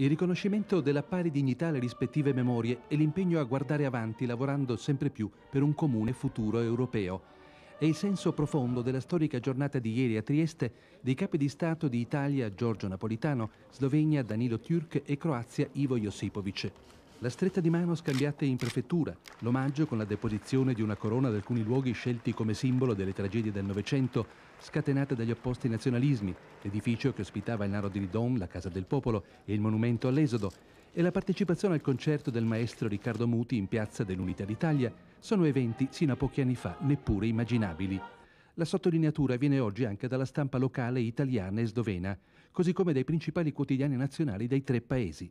Il riconoscimento della pari dignità alle rispettive memorie e l'impegno a guardare avanti lavorando sempre più per un comune futuro europeo è il senso profondo della storica giornata di ieri a Trieste dei capi di Stato di Italia Giorgio Napolitano, Slovenia Danilo Turk e Croazia Ivo Josipovic. La stretta di mano scambiate in prefettura, l'omaggio con la deposizione di una corona ad alcuni luoghi scelti come simbolo delle tragedie del Novecento, scatenate dagli opposti nazionalismi, l'edificio che ospitava il Naro di Lidon, la Casa del Popolo e il monumento all'Esodo, e la partecipazione al concerto del maestro Riccardo Muti in Piazza dell'Unità d'Italia, sono eventi sino a pochi anni fa neppure immaginabili. La sottolineatura viene oggi anche dalla stampa locale italiana e slovena, così come dai principali quotidiani nazionali dei tre paesi.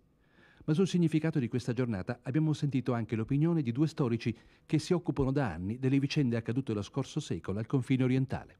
Ma sul significato di questa giornata abbiamo sentito anche l'opinione di due storici che si occupano da anni delle vicende accadute lo scorso secolo al confine orientale.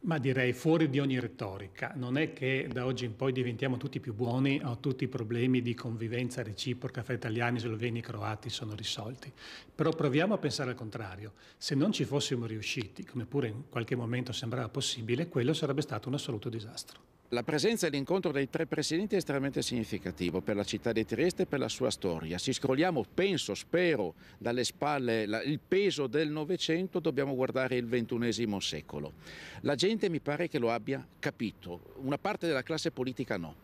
Ma direi fuori di ogni retorica, non è che da oggi in poi diventiamo tutti più buoni o tutti i problemi di convivenza reciproca fra italiani, sloveni e croati sono risolti, però proviamo a pensare al contrario, se non ci fossimo riusciti, come pure in qualche momento sembrava possibile, quello sarebbe stato un assoluto disastro. La presenza e l'incontro dei tre presidenti è estremamente significativo per la città di Trieste e per la sua storia. Se scrolliamo, penso, spero, dalle spalle la, il peso del Novecento, dobbiamo guardare il XXI secolo. La gente mi pare che lo abbia capito, una parte della classe politica no.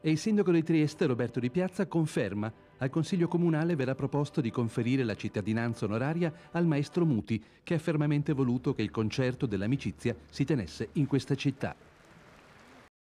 E il sindaco di Trieste, Roberto Di Piazza, conferma. Al Consiglio Comunale verrà proposto di conferire la cittadinanza onoraria al maestro Muti, che ha fermamente voluto che il concerto dell'amicizia si tenesse in questa città.